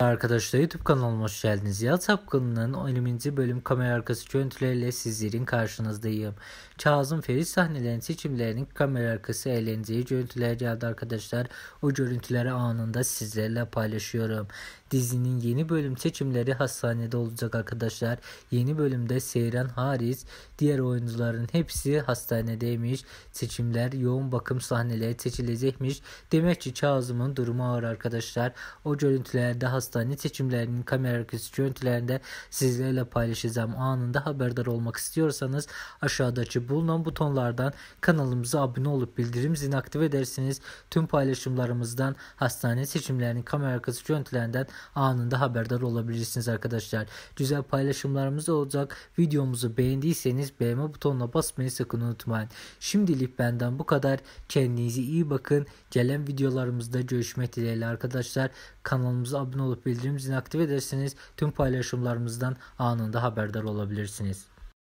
Arkadaşlar YouTube kanalıma hoş geldiniz. Yağ Sapkını'nın 20. bölüm kamera arkası görüntüleriyle sizlerin karşınızdayım. Çağız'ın Ferit sahnelerin seçimlerinin kamera arkası eğlenceyi görüntüler geldi arkadaşlar. O görüntüleri anında sizlerle paylaşıyorum. Dizinin yeni bölüm seçimleri hastanede olacak arkadaşlar. Yeni bölümde Seyran hariç diğer oyuncuların hepsi hastanedeymiş. Seçimler yoğun bakım sahneleri seçilecekmiş. Demek ki Çağız'ımın durumu ağır arkadaşlar. O görüntülerde daha hastane seçimlerinin kamera arkası görüntülerinde sizlerle paylaşacağım. Anında haberdar olmak istiyorsanız aşağıdaki bulunan butonlardan kanalımıza abone olup bildirim zilini aktif edersiniz. Tüm paylaşımlarımızdan hastane seçimlerinin kamera arkası görüntülerinden anında haberdar olabilirsiniz arkadaşlar. Güzel paylaşımlarımız olacak. Videomuzu beğendiyseniz beğenme butonuna basmayı sakın unutmayın. Şimdilik benden bu kadar. Kendinize iyi bakın. Gelen videolarımızda görüşmek dileğiyle arkadaşlar. Kanalımıza abone olup olup bildirim aktive ederseniz tüm paylaşımlarımızdan anında haberdar olabilirsiniz.